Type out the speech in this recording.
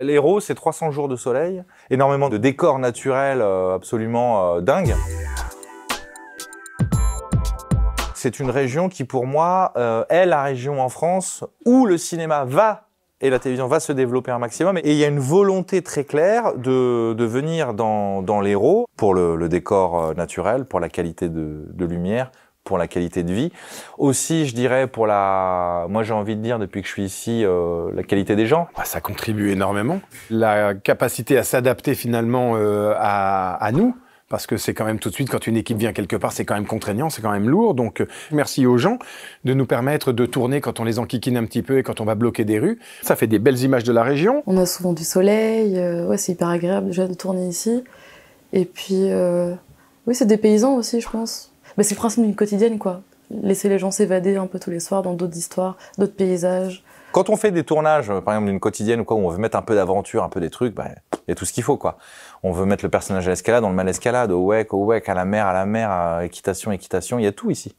L'Héros, c'est 300 jours de soleil, énormément de décors naturels euh, absolument euh, dingues. C'est une région qui, pour moi, euh, est la région en France où le cinéma va et la télévision va se développer un maximum. Et il y a une volonté très claire de, venir dans, dans pour le, décor naturel, pour la qualité de lumière, pour la qualité de vie. Aussi, je dirais pour la, moi j'ai envie de dire depuis que je suis ici, euh, la qualité des gens. Bah, ça contribue énormément. La capacité à s'adapter finalement euh, à, nous parce que c'est quand même tout de suite, quand une équipe vient quelque part, c'est quand même contraignant, c'est quand même lourd. Donc, merci aux gens de nous permettre de tourner quand on les enquiquine un petit peu et quand on va bloquer des rues. Ça fait des belles images de la région. On a souvent du soleil, euh, ouais, c'est hyper agréable déjà de tourner ici. Et puis, oui, c'est des paysans aussi, je pense. Mais c'est le principe d'une quotidienne, quoi. Laisser les gens s'évader un peu tous les soirs dans d'autres histoires, d'autres paysages. Quand on fait des tournages, euh, par exemple d'une quotidienne ou quoi, où on veut mettre un peu d'aventure, un peu des trucs, bah, il y a tout ce qu'il faut, quoi. On veut mettre le personnage à l'escalade, dans le mal à au wek, au wek, à la mer, à la mer, à équitation, équitation, il y a tout ici.